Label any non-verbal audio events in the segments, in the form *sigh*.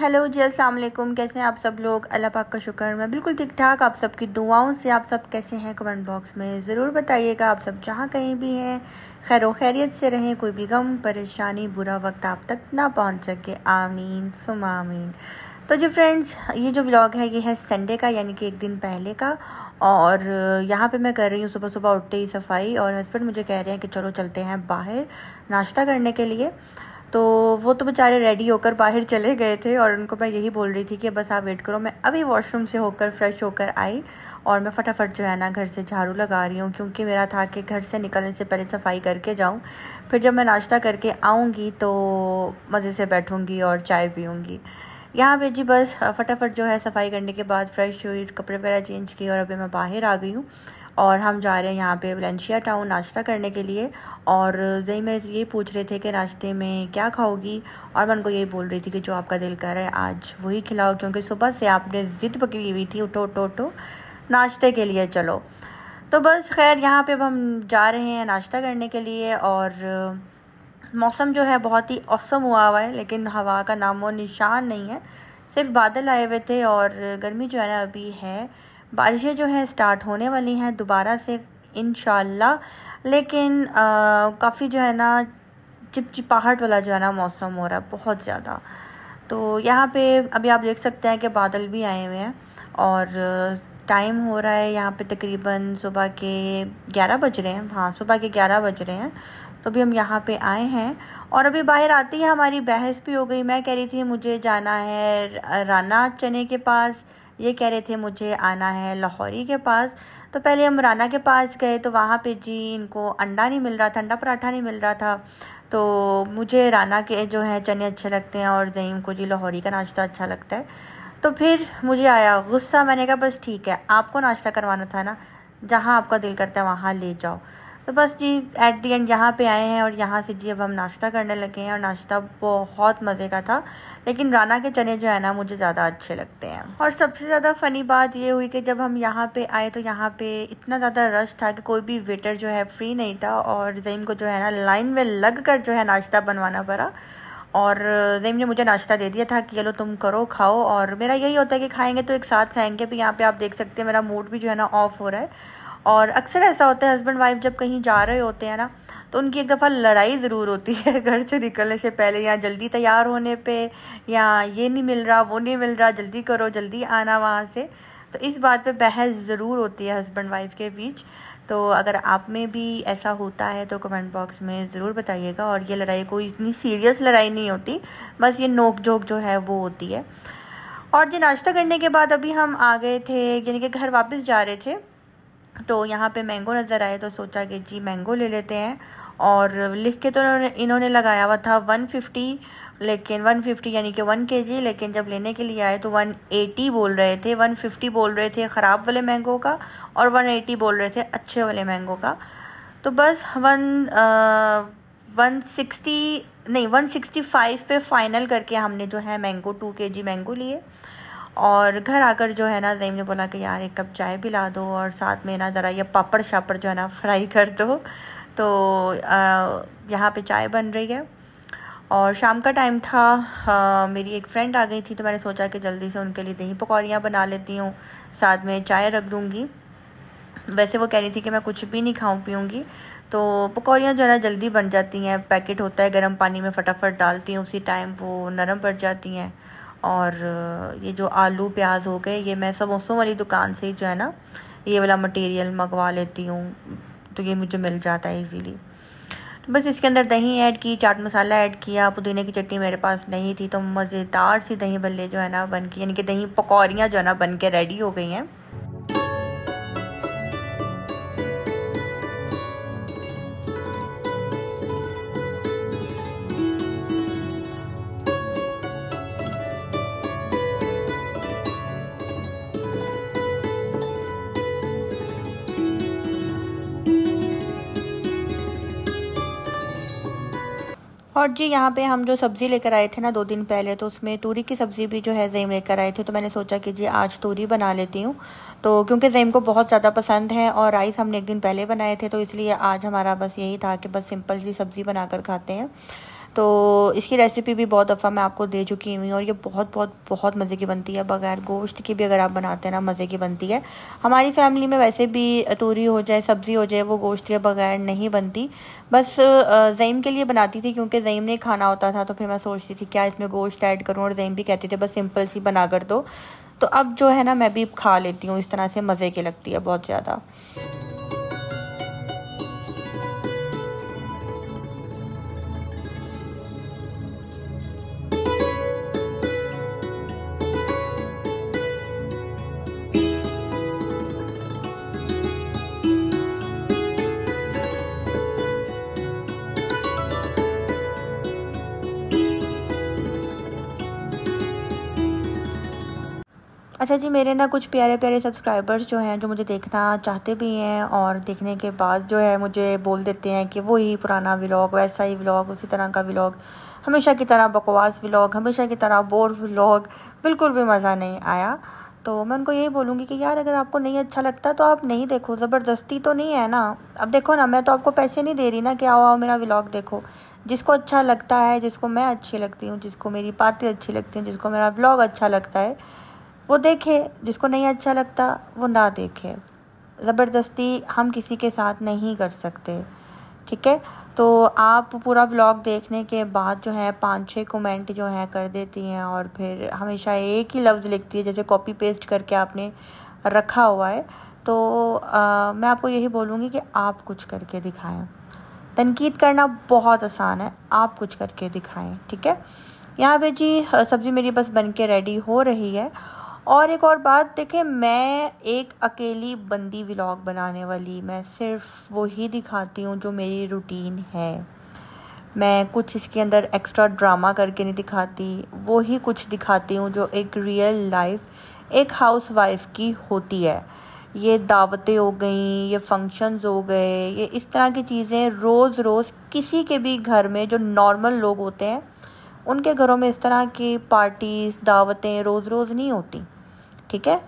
hello जी अस्सलाम वालेकुम कैसे हैं आप सब लोग अल्लाह पाक का शुक्र मैं बिल्कुल ठीक ठाक आप सबकी दुआओं से आप सब कैसे हैं कमेंट बॉक्स में ज़रूर बताइएगा आप सब जहाँ कहीं भी हैं खैर व खैरियत से रहें कोई भी गम परेशानी बुरा वक्त आप तक ना पहुँच सके आमीन सुम आमीन तो जी फ्रेंड्स ये जो व्लॉग है ये है संडे का यानी कि एक दिन पहले का और यहाँ पे मैं कर रही हूँ सुबह सुबह उठते ही सफाई और हस्बैंड मुझे कह रहे हैं कि चलो चलते हैं बाहर नाश्ता करने के लिए तो वो तो बेचारे रेडी होकर बाहर चले गए थे और उनको मैं यही बोल रही थी कि बस आप वेट करो मैं अभी वॉशरूम से होकर फ्रेश होकर आई और मैं फटाफट जो है ना घर से झाड़ू लगा रही हूँ क्योंकि मेरा था कि घर से निकलने से पहले सफाई करके जाऊँ फिर जब मैं नाश्ता करके आऊँगी तो मज़े से बैठूँगी और चाय पीऊँगी यहाँ पे जी बस फटाफट जो है सफाई करने के बाद फ्रेश हुई कपड़े वगैरह चेंज किए और अभी मैं बाहर आ गई हूँ और हम जा रहे हैं यहाँ पे वलेंशिया टाउन नाश्ता करने के लिए और जही मेरे से ये पूछ रहे थे कि नाश्ते में क्या खाओगी और मैं उनको यही बोल रही थी कि जो आपका दिल कर रहा है आज वही खिलाओ क्योंकि सुबह से आपने ज़िद पकड़ी हुई थी उठो उठो उठो नाश्ते के लिए चलो तो बस खैर यहाँ पर अब हम जा रहे हैं नाश्ता करने के लिए और मौसम जो है बहुत ही औसम हुआ हुआ है लेकिन हवा का नामो निशान नहीं है सिर्फ बादल आए हुए थे और गर्मी जो है ना अभी है बारिशें जो है स्टार्ट होने वाली हैं दोबारा से इन लेकिन काफ़ी जो है ना चिपचिपाहट वाला जो है ना मौसम हो रहा है बहुत ज़्यादा तो यहाँ पे अभी आप देख सकते हैं कि बादल भी आए हुए हैं और टाइम हो रहा है यहाँ पे तकरीबन सुबह के ग्यारह बज रहे हैं हाँ सुबह के ग्यारह बज रहे हैं तो अभी हम यहाँ पे आए हैं और अभी बाहर आती है हमारी बहस भी हो गई मैं कह रही थी मुझे जाना है राना चने के पास ये कह रहे थे मुझे आना है लाहौरी के पास तो पहले हम राना के पास गए तो वहाँ पे जी इनको अंडा नहीं मिल रहा था अंडा पराठा नहीं मिल रहा था तो मुझे राना के जो है चने अच्छे लगते हैं और ज़हीम को जी लाहौरी का नाश्ता अच्छा लगता है तो फिर मुझे आया गुस्सा मैंने कहा बस ठीक है आपको नाश्ता करवाना था ना जहाँ आपका दिल करता है वहाँ ले जाओ तो बस जी एट दी एंड यहाँ पे आए हैं और यहाँ से जी अब हम नाश्ता करने लगे हैं और नाश्ता बहुत मज़े का था लेकिन राना के चने जो है ना मुझे ज़्यादा अच्छे लगते हैं और सबसे ज़्यादा फ़नी बात ये हुई कि जब हम यहाँ पे आए तो यहाँ पे इतना ज़्यादा रश था कि कोई भी वेटर जो है फ्री नहीं था और जहीम को जो है ना लाइन में लग कर जो है नाश्ता बनवाना पड़ा और जहीम ने मुझे नाश्ता दे दिया था कि चलो तुम करो खाओ और मेरा यही होता है कि खाएँगे तो एक साथ खाएंगे भी तो यहाँ पर आप देख सकते हैं मेरा मूड भी जो है ना ऑफ हो रहा है और अक्सर ऐसा होता है हस्बैंड वाइफ जब कहीं जा रहे होते हैं ना तो उनकी एक दफ़ा लड़ाई ज़रूर होती है *laughs* घर से निकलने से पहले या जल्दी तैयार होने पे या ये नहीं मिल रहा वो नहीं मिल रहा जल्दी करो जल्दी आना वहाँ से तो इस बात पे बहस ज़रूर होती है हस्बैंड वाइफ के बीच तो अगर आप में भी ऐसा होता है तो कमेंट बॉक्स में ज़रूर बताइएगा और ये लड़ाई कोई इतनी सीरियस लड़ाई नहीं होती बस ये नोक झोंक जो है वो होती है और जी नाश्ता करने के बाद अभी हम आ गए थे यानी कि घर वापस जा रहे थे तो यहाँ पे मैंगो नज़र आए तो सोचा कि जी मैंगो ले लेते हैं और लिख के तो इन्होंने लगाया हुआ था वन फिफ्टी लेकिन वन फिफ्टी यानी कि वन के जी लेकिन जब लेने के लिए आए तो वन एटी बोल रहे थे वन फिफ्टी बोल रहे थे ख़राब वाले मैंगो का और वन एटी बोल रहे थे अच्छे वाले मैंगो का तो बस वन वन सिक्सटी नहीं वन सिक्सटी फाइव पे फ़ाइनल करके हमने जो है मैंगो टू के जी मैंगो लिए और घर आकर जो है ना जैम ने बोला कि यार एक कप चाय पिला दो और साथ में ना ज़रा ये पापड़ शापड़ जो है ना फ्राई *laughs* कर दो तो यहाँ पे चाय बन रही है और शाम का टाइम था आ, मेरी एक फ्रेंड आ गई थी तो मैंने सोचा कि जल्दी से उनके लिए दही पकौड़ियाँ बना लेती हूँ साथ में चाय रख दूँगी वैसे वो कह रही थी कि मैं कुछ भी नहीं खाऊँ पीऊँगी तो पकौड़ियाँ जो है ना जल्दी बन जाती हैं पैकेट होता है गर्म पानी में फटाफट डालती हैं उसी टाइम वो नरम पड़ जाती हैं और ये जो आलू प्याज हो गए ये मैं समोसों वाली दुकान से ही जो है ना ये वाला मटेरियल मंगवा लेती हूँ तो ये मुझे मिल जाता है इजीली तो बस इसके अंदर दही ऐड की चाट मसाला ऐड किया पुदीने की चटनी मेरे पास नहीं थी तो मज़ेदार सी दही बल्ले जो है ना बन के यानी कि दही पकौड़ियाँ जो है ना बन के रेडी हो गई हैं और जी यहाँ पे हम जो सब्ज़ी लेकर आए थे ना दो दिन पहले तो उसमें तूरी की सब्ज़ी भी जो है ज़ैम लेकर आए थे तो मैंने सोचा कि जी आज तूरी बना लेती हूँ तो क्योंकि ज़ैम को बहुत ज़्यादा पसंद है और राइस हमने एक दिन पहले बनाए थे तो इसलिए आज हमारा बस यही था कि बस सिंपल सी सब्ज़ी बनाकर खाते हैं तो इसकी रेसिपी भी बहुत दफ़ा मैं आपको दे चुकी हुई और ये बहुत बहुत बहुत मज़े की बनती है बगैर गोश्त की भी अगर आप बनाते हैं ना मज़े की बनती है हमारी फैमिली में वैसे भी तूरी हो जाए सब्ज़ी हो जाए वो गोश्त के बगैर नहीं बनती बस ज़ईम के लिए बनाती थी क्योंकि ज़ईम ने खाना होता था तो फिर मैं सोचती थी क्या इसमें गोश्त ऐड करूँ और ज़ईम भी कहती थी बस सिंपल सी बना कर दो तो अब जो है ना मैं भी खा लेती हूँ इस तरह से मज़े की लगती है बहुत ज़्यादा अच्छा जी मेरे ना कुछ प्यारे प्यारे सब्सक्राइबर्स जो हैं जो मुझे देखना चाहते भी हैं और देखने के बाद जो है मुझे बोल देते हैं कि वही पुराना व्लॉग वैसा ही व्लॉग उसी तरह का व्लॉग हमेशा की तरह बकवास व्लॉग हमेशा की तरह बोर व्लॉग बिल्कुल भी मज़ा नहीं आया तो मैं उनको यही बोलूँगी कि यार अगर आपको नहीं अच्छा लगता तो आप नहीं देखो ज़बरदस्ती तो नहीं है ना अब देखो ना मैं तो आपको पैसे नहीं दे रही ना कि आओ आओ मेरा व्लॉग देखो जिसको अच्छा लगता है जिसको मैं अच्छी लगती हूँ जिसको मेरी बातें अच्छी लगती हैं जिसको मेरा व्लॉग अच्छा लगता है वो देखे जिसको नहीं अच्छा लगता वो ना देखे ज़बरदस्ती हम किसी के साथ नहीं कर सकते ठीक है तो आप पूरा व्लॉग देखने के बाद जो है पाँच छः कमेंट जो है कर देती हैं और फिर हमेशा एक ही लफ्ज़ लिखती है जैसे कॉपी पेस्ट करके आपने रखा हुआ है तो आ, मैं आपको यही बोलूँगी कि आप कुछ करके दिखाएं तनकीद करना बहुत आसान है आप कुछ करके दिखाएं ठीक है यहाँ पे जी सब्ज़ी मेरी बस बन के रेडी हो रही है और एक और बात देखें मैं एक अकेली बंदी व्लॉग बनाने वाली मैं सिर्फ वही दिखाती हूँ जो मेरी रूटीन है मैं कुछ इसके अंदर एक्स्ट्रा ड्रामा करके नहीं दिखाती वो ही कुछ दिखाती हूँ जो एक रियल लाइफ एक हाउस वाइफ की होती है ये दावतें हो गई ये फंक्शंस हो गए ये इस तरह की चीज़ें रोज़ रोज़ किसी के भी घर में जो नॉर्मल लोग होते हैं उनके घरों में इस तरह की पार्टीज़ दावतें रोज़ रोज़ नहीं होती ठीक है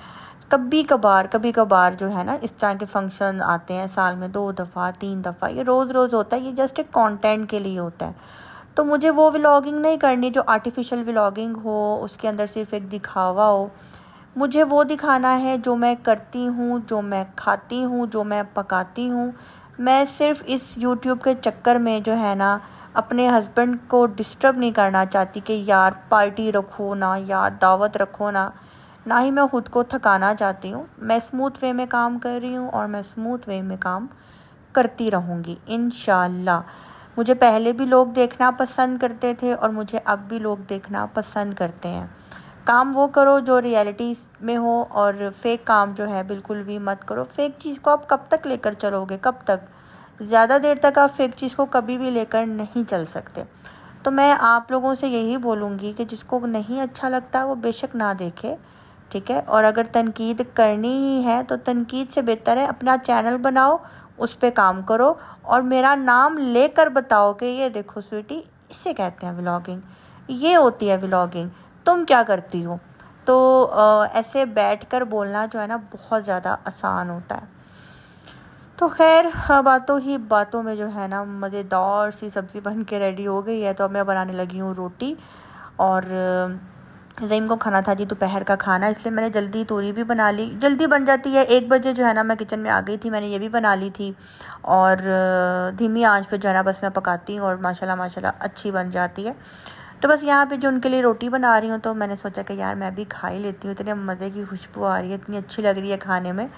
कभी कभार कभी कभार जो है ना इस तरह के फंक्शन आते हैं साल में दो दफ़ा तीन दफ़ा ये रोज़ रोज़ होता है ये जस्ट एक कॉन्टेंट के लिए होता है तो मुझे वो व्लागिंग नहीं करनी जो आर्टिफिशियल व्लागिंग हो उसके अंदर सिर्फ एक दिखावा हो मुझे वो दिखाना है जो मैं करती हूँ जो मैं खाती हूँ जो मैं पकाती हूँ मैं सिर्फ इस यूट्यूब के चक्कर में जो है ना अपने हस्बैंड को डिस्टर्ब नहीं करना चाहती कि यार पार्टी रखो ना यार दावत रखो ना ना ही मैं ख़ुद को थकाना चाहती हूँ मैं स्मूथ वे में काम कर रही हूँ और मैं स्मूथ वे में काम करती रहूँगी इन मुझे पहले भी लोग देखना पसंद करते थे और मुझे अब भी लोग देखना पसंद करते हैं काम वो करो जो रियलिटी में हो और फेक काम जो है बिल्कुल भी मत करो फेक चीज़ को आप कब तक लेकर चलोगे कब तक ज़्यादा देर तक आप फेक चीज़ को कभी भी लेकर नहीं चल सकते तो मैं आप लोगों से यही बोलूँगी कि जिसको नहीं अच्छा लगता वो बेशक ना देखे ठीक है और अगर तनकीद करनी ही है तो तनकीद से बेहतर है अपना चैनल बनाओ उस पर काम करो और मेरा नाम लेकर बताओ कि ये देखो स्वीटी इसे कहते हैं व्लॉगिंग ये होती है व्लॉगिंग तुम क्या करती हो तो आ, ऐसे बैठ कर बोलना जो है ना बहुत ज़्यादा आसान होता है तो खैर हाँ, बातों ही बातों में जो है ना मज़ेदार सी सब्ज़ी बन के रेडी हो गई है तो अब मैं बनाने लगी हूँ रोटी और जहीम को खाना था जी दोपहर का खाना इसलिए मैंने जल्दी तोरी भी बना ली जल्दी बन जाती है एक बजे जो है ना मैं किचन में आ गई थी मैंने ये भी बना ली थी और धीमी आंच पर जो है ना बस मैं पकाती हूँ और माशाल्लाह माशाल्लाह अच्छी बन जाती है तो बस यहाँ पे जो उनके लिए रोटी बना रही हूँ तो मैंने सोचा कि यार मैं भी खा ही लेती हूँ इतने मज़े की खुशबू आ रही है इतनी अच्छी लग रही है खाने में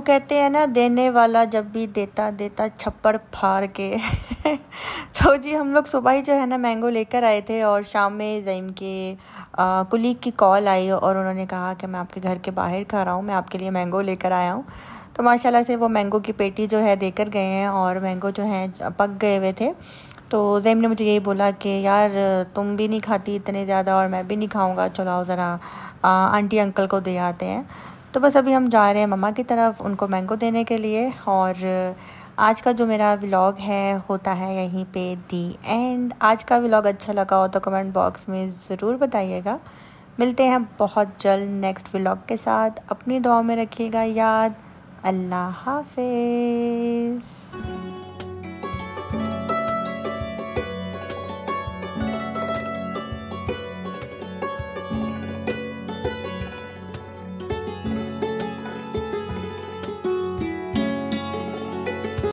वो कहते हैं ना देने वाला जब भी देता देता छप्पड़ फाड़ के *laughs* तो जी हम लोग सुबह ही जो है ना मैंगो लेकर आए थे और शाम में जईम के कुलीग की कॉल आई और उन्होंने कहा कि मैं आपके घर के बाहर खा रहा हूँ मैं आपके लिए मैंगो लेकर आया हूँ तो माशाल्लाह से वो मैंगो की पेटी जो है देकर गए हैं और मैंगो जो है पक गए हुए थे तो जैम ने मुझे यही बोला कि यार तुम भी नहीं खाती इतने ज़्यादा और मैं भी नहीं खाऊंगा चलाओ ज़रा आंटी अंकल को दे आते हैं तो बस अभी हम जा रहे हैं ममा की तरफ उनको मैंगो देने के लिए और आज का जो मेरा व्लॉग है होता है यहीं पे दी एंड आज का व्लॉग अच्छा लगा हो तो कमेंट बॉक्स में ज़रूर बताइएगा मिलते हैं बहुत जल्द नेक्स्ट व्लॉग के साथ अपनी दुआ में रखिएगा याद अल्लाह हाफिज़